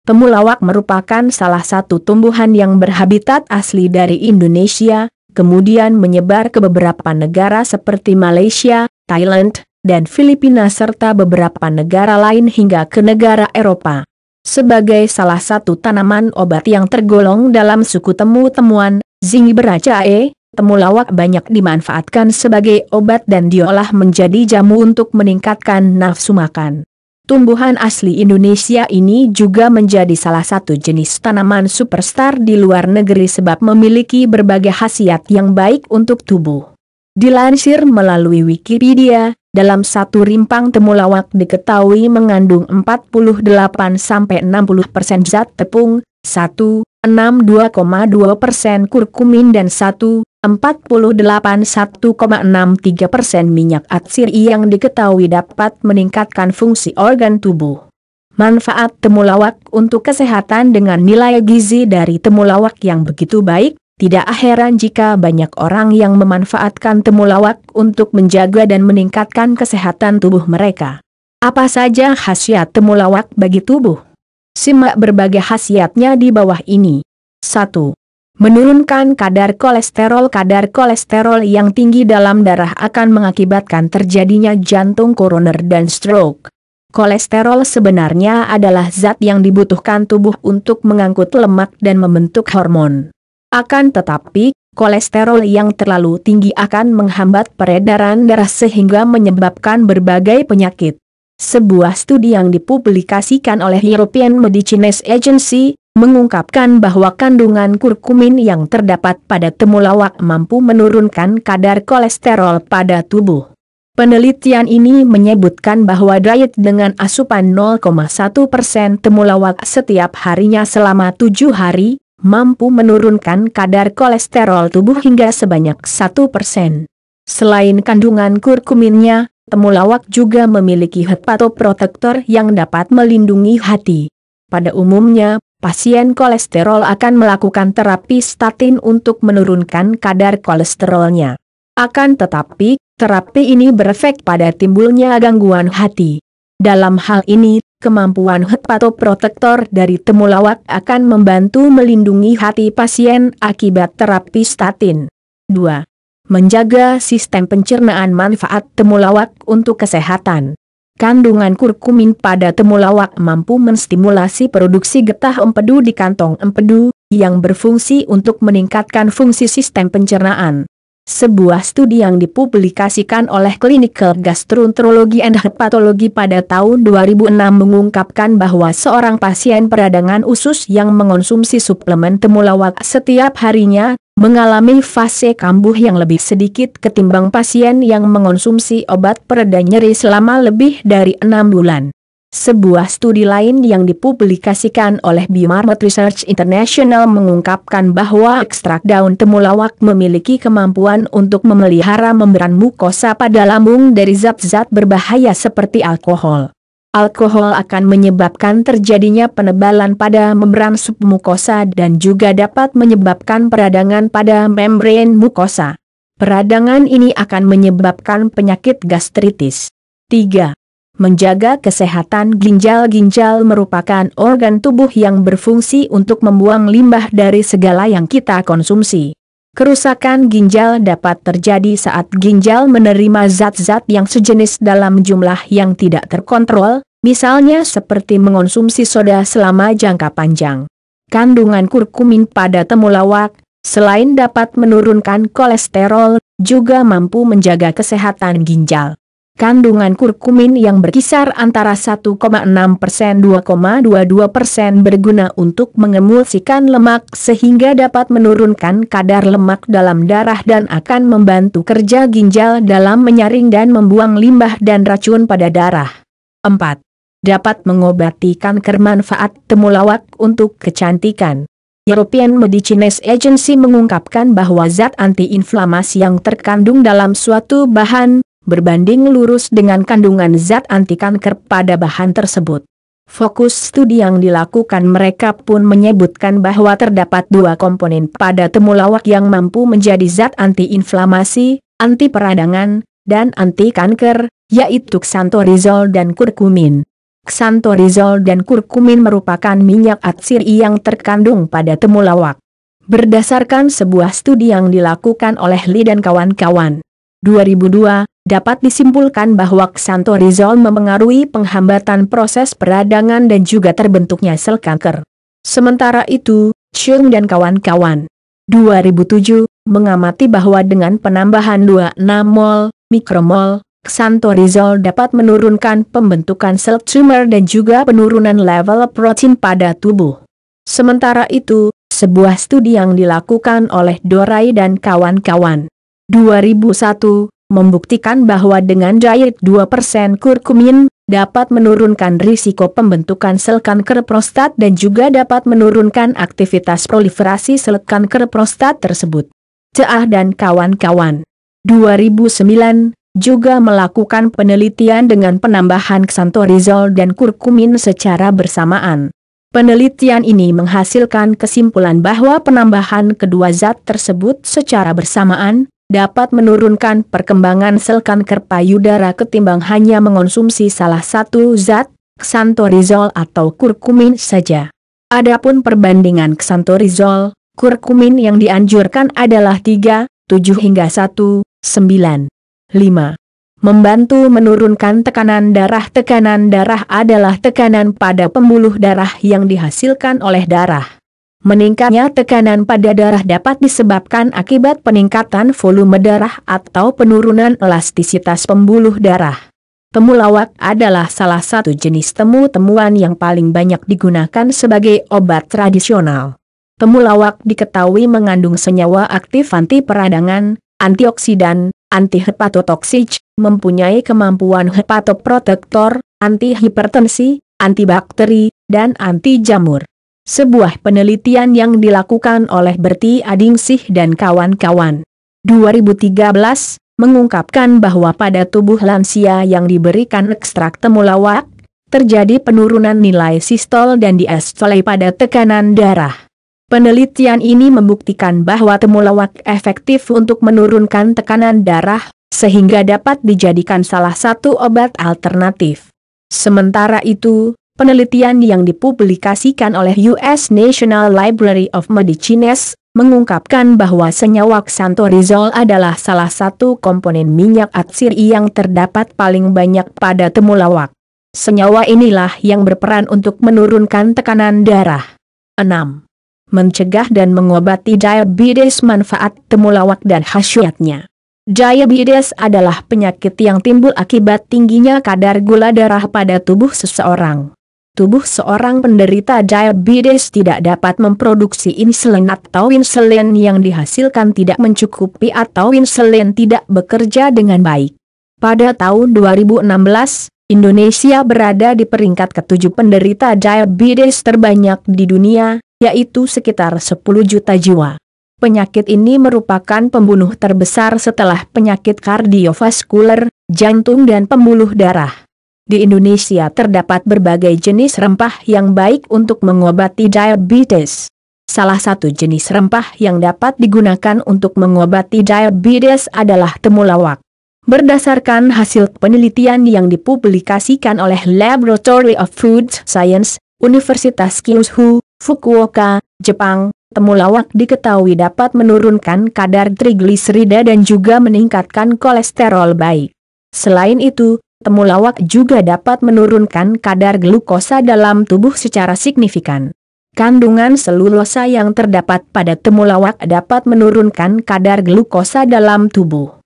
Temulawak merupakan salah satu tumbuhan yang berhabitat asli dari Indonesia, kemudian menyebar ke beberapa negara seperti Malaysia, Thailand, dan Filipina serta beberapa negara lain hingga ke negara Eropa. Sebagai salah satu tanaman obat yang tergolong dalam suku temu-temuan, Zingiberaceae, temulawak banyak dimanfaatkan sebagai obat dan diolah menjadi jamu untuk meningkatkan nafsu makan. Tumbuhan asli Indonesia ini juga menjadi salah satu jenis tanaman superstar di luar negeri sebab memiliki berbagai khasiat yang baik untuk tubuh. Dilansir melalui Wikipedia, dalam satu rimpang temulawak diketahui mengandung 48-60% zat tepung, 1.62,2% kurkumin dan 1, 48,63 persen minyak atsiri yang diketahui dapat meningkatkan fungsi organ tubuh. Manfaat temulawak untuk kesehatan dengan nilai gizi dari temulawak yang begitu baik, tidak heran jika banyak orang yang memanfaatkan temulawak untuk menjaga dan meningkatkan kesehatan tubuh mereka. Apa saja khasiat temulawak bagi tubuh? Simak berbagai khasiatnya di bawah ini. 1. Menurunkan kadar kolesterol Kadar kolesterol yang tinggi dalam darah akan mengakibatkan terjadinya jantung koroner dan stroke. Kolesterol sebenarnya adalah zat yang dibutuhkan tubuh untuk mengangkut lemak dan membentuk hormon. Akan tetapi, kolesterol yang terlalu tinggi akan menghambat peredaran darah sehingga menyebabkan berbagai penyakit. Sebuah studi yang dipublikasikan oleh European Medicines Agency mengungkapkan bahwa kandungan kurkumin yang terdapat pada temulawak mampu menurunkan kadar kolesterol pada tubuh. Penelitian ini menyebutkan bahwa diet dengan asupan 0,1 persen temulawak setiap harinya selama tujuh hari, mampu menurunkan kadar kolesterol tubuh hingga sebanyak 1 persen. Selain kandungan kurkuminnya, temulawak juga memiliki hepatoprotektor yang dapat melindungi hati. Pada umumnya, pasien kolesterol akan melakukan terapi statin untuk menurunkan kadar kolesterolnya. Akan tetapi, terapi ini berefek pada timbulnya gangguan hati. Dalam hal ini, kemampuan hepatoprotektor dari temulawak akan membantu melindungi hati pasien akibat terapi statin. 2. Menjaga sistem pencernaan manfaat temulawak untuk kesehatan. Kandungan kurkumin pada temulawak mampu menstimulasi produksi getah empedu di kantong empedu, yang berfungsi untuk meningkatkan fungsi sistem pencernaan. Sebuah studi yang dipublikasikan oleh Clinical Gastroenterology and Hepatology pada tahun 2006 mengungkapkan bahwa seorang pasien peradangan usus yang mengonsumsi suplemen temulawak setiap harinya mengalami fase kambuh yang lebih sedikit ketimbang pasien yang mengonsumsi obat pereda nyeri selama lebih dari enam bulan. Sebuah studi lain yang dipublikasikan oleh Biomarmet Research International mengungkapkan bahwa ekstrak daun temulawak memiliki kemampuan untuk memelihara membran mukosa pada lambung dari zat-zat berbahaya seperti alkohol. Alkohol akan menyebabkan terjadinya penebalan pada membran submukosa dan juga dapat menyebabkan peradangan pada membran mukosa. Peradangan ini akan menyebabkan penyakit gastritis. 3. Menjaga kesehatan ginjal-ginjal merupakan organ tubuh yang berfungsi untuk membuang limbah dari segala yang kita konsumsi. Kerusakan ginjal dapat terjadi saat ginjal menerima zat-zat yang sejenis dalam jumlah yang tidak terkontrol, misalnya seperti mengonsumsi soda selama jangka panjang. Kandungan kurkumin pada temulawak, selain dapat menurunkan kolesterol, juga mampu menjaga kesehatan ginjal. Kandungan kurkumin yang berkisar antara 1,6 2,22 berguna untuk mengemulsikan lemak sehingga dapat menurunkan kadar lemak dalam darah dan akan membantu kerja ginjal dalam menyaring dan membuang limbah dan racun pada darah. 4. Dapat mengobati kanker manfaat temulawak untuk kecantikan. European Medicines Agency mengungkapkan bahwa zat antiinflamasi yang terkandung dalam suatu bahan berbanding lurus dengan kandungan zat anti kanker pada bahan tersebut. Fokus studi yang dilakukan mereka pun menyebutkan bahwa terdapat dua komponen pada temulawak yang mampu menjadi zat antiinflamasi, anti peradangan, dan anti kanker, yaitu xantorizol dan kurkumin. Xantorizol dan kurkumin merupakan minyak atsiri yang terkandung pada temulawak. Berdasarkan sebuah studi yang dilakukan oleh Lee dan kawan-kawan. 2002, dapat disimpulkan bahwa Xantorizol memengaruhi penghambatan proses peradangan dan juga terbentuknya sel kanker. Sementara itu, Chung dan kawan-kawan 2007 mengamati bahwa dengan penambahan 26 mol, mikromol, Xantorizol dapat menurunkan pembentukan sel tumor dan juga penurunan level protein pada tubuh. Sementara itu, sebuah studi yang dilakukan oleh Dorai dan kawan-kawan 2001 membuktikan bahwa dengan diet 2% kurkumin, dapat menurunkan risiko pembentukan sel kanker prostat dan juga dapat menurunkan aktivitas proliferasi sel kanker prostat tersebut. Ceah dan kawan-kawan. 2009, juga melakukan penelitian dengan penambahan xantorizol dan kurkumin secara bersamaan. Penelitian ini menghasilkan kesimpulan bahwa penambahan kedua zat tersebut secara bersamaan dapat menurunkan perkembangan sel kanker payudara ketimbang hanya mengonsumsi salah satu zat, xantorizol atau kurkumin saja. Adapun perbandingan xantorizol, kurkumin yang dianjurkan adalah 3, 7 hingga 1, 9, 5. Membantu menurunkan tekanan darah Tekanan darah adalah tekanan pada pembuluh darah yang dihasilkan oleh darah. Meningkatnya tekanan pada darah dapat disebabkan akibat peningkatan volume darah atau penurunan elastisitas pembuluh darah. Temulawak adalah salah satu jenis temu-temuan yang paling banyak digunakan sebagai obat tradisional. Temulawak diketahui mengandung senyawa aktif anti peradangan, antioksidan, anti hepatotoksik, mempunyai kemampuan hepatoprotektor, anti hipertensi, antibakteri, dan anti jamur. Sebuah penelitian yang dilakukan oleh Berti Adingsih dan kawan-kawan. 2013, mengungkapkan bahwa pada tubuh lansia yang diberikan ekstrak temulawak, terjadi penurunan nilai sistol dan diastole pada tekanan darah. Penelitian ini membuktikan bahwa temulawak efektif untuk menurunkan tekanan darah, sehingga dapat dijadikan salah satu obat alternatif. Sementara itu, Penelitian yang dipublikasikan oleh US National Library of Medicines mengungkapkan bahwa senyawa xantorizol adalah salah satu komponen minyak atsiri yang terdapat paling banyak pada temulawak. Senyawa inilah yang berperan untuk menurunkan tekanan darah. 6. Mencegah dan mengobati diabetes manfaat temulawak dan khasiatnya. Diabetes adalah penyakit yang timbul akibat tingginya kadar gula darah pada tubuh seseorang. Tubuh seorang penderita diabetes tidak dapat memproduksi insulin atau insulin yang dihasilkan tidak mencukupi atau insulin tidak bekerja dengan baik. Pada tahun 2016, Indonesia berada di peringkat ketujuh penderita diabetes terbanyak di dunia, yaitu sekitar 10 juta jiwa. Penyakit ini merupakan pembunuh terbesar setelah penyakit kardiovaskuler, jantung dan pembuluh darah. Di Indonesia terdapat berbagai jenis rempah yang baik untuk mengobati diabetes. Salah satu jenis rempah yang dapat digunakan untuk mengobati diabetes adalah temulawak. Berdasarkan hasil penelitian yang dipublikasikan oleh Laboratory of Food Science, Universitas Kyushu, Fukuoka, Jepang, temulawak diketahui dapat menurunkan kadar trigliserida dan juga meningkatkan kolesterol baik. Selain itu, temulawak juga dapat menurunkan kadar glukosa dalam tubuh secara signifikan. Kandungan selulosa yang terdapat pada temulawak dapat menurunkan kadar glukosa dalam tubuh.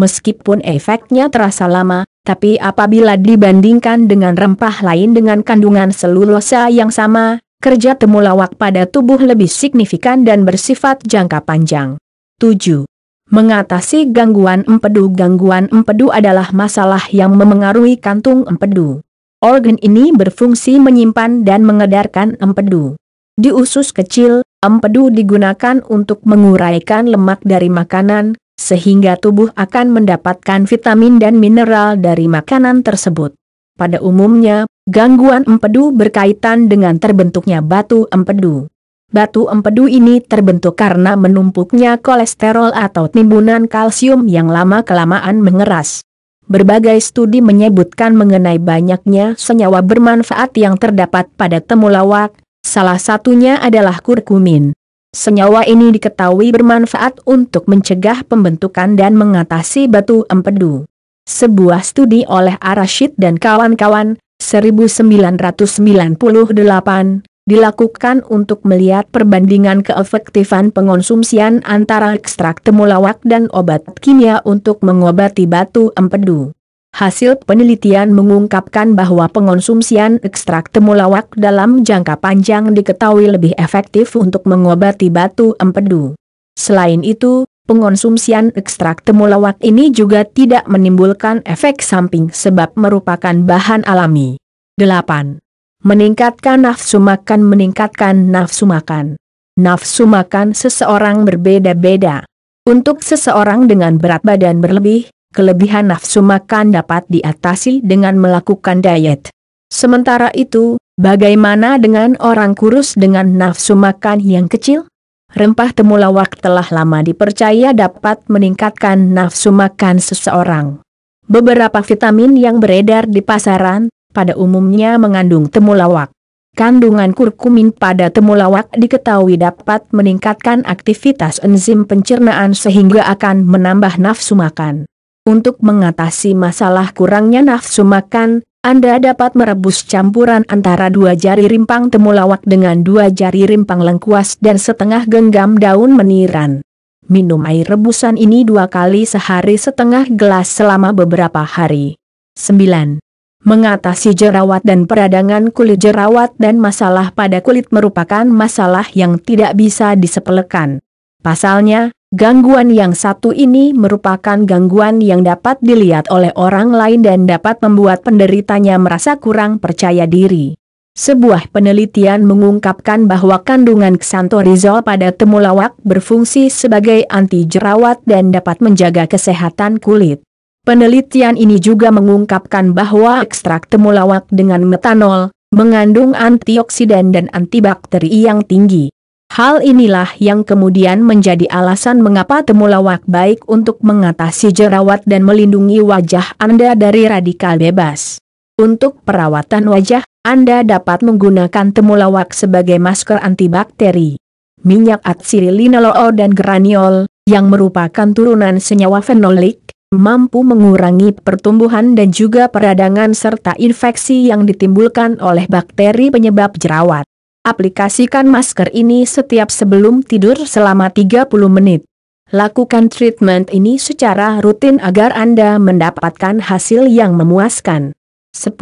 Meskipun efeknya terasa lama, tapi apabila dibandingkan dengan rempah lain dengan kandungan selulosa yang sama, kerja temulawak pada tubuh lebih signifikan dan bersifat jangka panjang. 7. Mengatasi gangguan empedu Gangguan empedu adalah masalah yang memengaruhi kantung empedu. Organ ini berfungsi menyimpan dan mengedarkan empedu. Di usus kecil, empedu digunakan untuk menguraikan lemak dari makanan, sehingga tubuh akan mendapatkan vitamin dan mineral dari makanan tersebut. Pada umumnya, gangguan empedu berkaitan dengan terbentuknya batu empedu. Batu empedu ini terbentuk karena menumpuknya kolesterol atau timbunan kalsium yang lama-kelamaan mengeras. Berbagai studi menyebutkan mengenai banyaknya senyawa bermanfaat yang terdapat pada temulawak, salah satunya adalah kurkumin. Senyawa ini diketahui bermanfaat untuk mencegah pembentukan dan mengatasi batu empedu. Sebuah studi oleh Arashid dan kawan-kawan, 1998, dilakukan untuk melihat perbandingan keefektifan pengonsumsian antara ekstrak temulawak dan obat kimia untuk mengobati batu empedu. Hasil penelitian mengungkapkan bahwa pengonsumsian ekstrak temulawak dalam jangka panjang diketahui lebih efektif untuk mengobati batu empedu. Selain itu, pengonsumsian ekstrak temulawak ini juga tidak menimbulkan efek samping sebab merupakan bahan alami. 8. Meningkatkan nafsu makan meningkatkan nafsu makan. Nafsu makan seseorang berbeda-beda. Untuk seseorang dengan berat badan berlebih, kelebihan nafsu makan dapat diatasi dengan melakukan diet. Sementara itu, bagaimana dengan orang kurus dengan nafsu makan yang kecil? Rempah temulawak telah lama dipercaya dapat meningkatkan nafsu makan seseorang. Beberapa vitamin yang beredar di pasaran, pada umumnya mengandung temulawak. Kandungan kurkumin pada temulawak diketahui dapat meningkatkan aktivitas enzim pencernaan sehingga akan menambah nafsu makan. Untuk mengatasi masalah kurangnya nafsu makan, Anda dapat merebus campuran antara dua jari rimpang temulawak dengan dua jari rimpang lengkuas dan setengah genggam daun meniran. Minum air rebusan ini dua kali sehari setengah gelas selama beberapa hari. 9. Mengatasi jerawat dan peradangan kulit jerawat dan masalah pada kulit merupakan masalah yang tidak bisa disepelekan. Pasalnya, gangguan yang satu ini merupakan gangguan yang dapat dilihat oleh orang lain dan dapat membuat penderitanya merasa kurang percaya diri. Sebuah penelitian mengungkapkan bahwa kandungan xantorizol pada temulawak berfungsi sebagai anti jerawat dan dapat menjaga kesehatan kulit. Penelitian ini juga mengungkapkan bahwa ekstrak temulawak dengan metanol, mengandung antioksidan dan antibakteri yang tinggi. Hal inilah yang kemudian menjadi alasan mengapa temulawak baik untuk mengatasi jerawat dan melindungi wajah Anda dari radikal bebas. Untuk perawatan wajah, Anda dapat menggunakan temulawak sebagai masker antibakteri. Minyak atsiri linalool dan graniol, yang merupakan turunan senyawa fenolik, mampu mengurangi pertumbuhan dan juga peradangan serta infeksi yang ditimbulkan oleh bakteri penyebab jerawat. Aplikasikan masker ini setiap sebelum tidur selama 30 menit. Lakukan treatment ini secara rutin agar Anda mendapatkan hasil yang memuaskan. 10.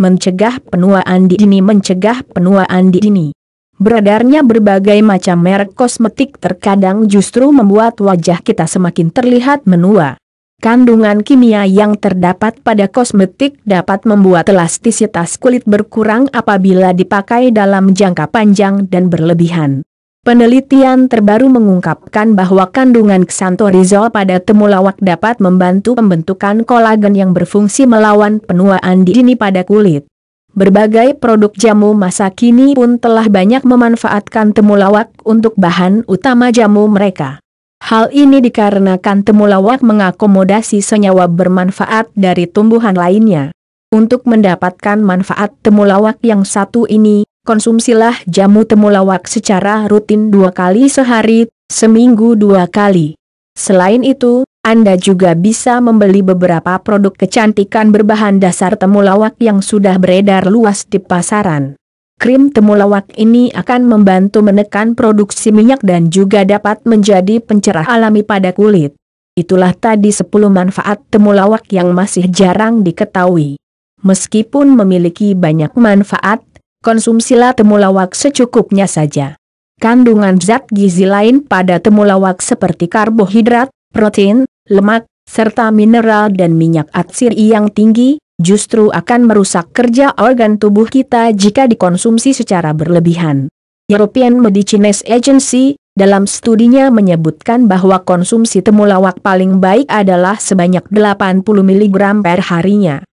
Mencegah penuaan dini Mencegah penuaan dini Beredarnya berbagai macam merek kosmetik terkadang justru membuat wajah kita semakin terlihat menua. Kandungan kimia yang terdapat pada kosmetik dapat membuat elastisitas kulit berkurang apabila dipakai dalam jangka panjang dan berlebihan. Penelitian terbaru mengungkapkan bahwa kandungan xantorizol pada temulawak dapat membantu pembentukan kolagen yang berfungsi melawan penuaan dini pada kulit. Berbagai produk jamu masa kini pun telah banyak memanfaatkan temulawak untuk bahan utama jamu mereka. Hal ini dikarenakan temulawak mengakomodasi senyawa bermanfaat dari tumbuhan lainnya. Untuk mendapatkan manfaat temulawak yang satu ini, konsumsilah jamu temulawak secara rutin dua kali sehari, seminggu dua kali. Selain itu, Anda juga bisa membeli beberapa produk kecantikan berbahan dasar temulawak yang sudah beredar luas di pasaran. Krim temulawak ini akan membantu menekan produksi minyak dan juga dapat menjadi pencerah alami pada kulit. Itulah tadi 10 manfaat temulawak yang masih jarang diketahui. Meskipun memiliki banyak manfaat, konsumsilah temulawak secukupnya saja. Kandungan zat gizi lain pada temulawak seperti karbohidrat, protein, lemak, serta mineral dan minyak atsiri yang tinggi, justru akan merusak kerja organ tubuh kita jika dikonsumsi secara berlebihan. European Medicines Agency, dalam studinya menyebutkan bahwa konsumsi temulawak paling baik adalah sebanyak 80 mg per harinya.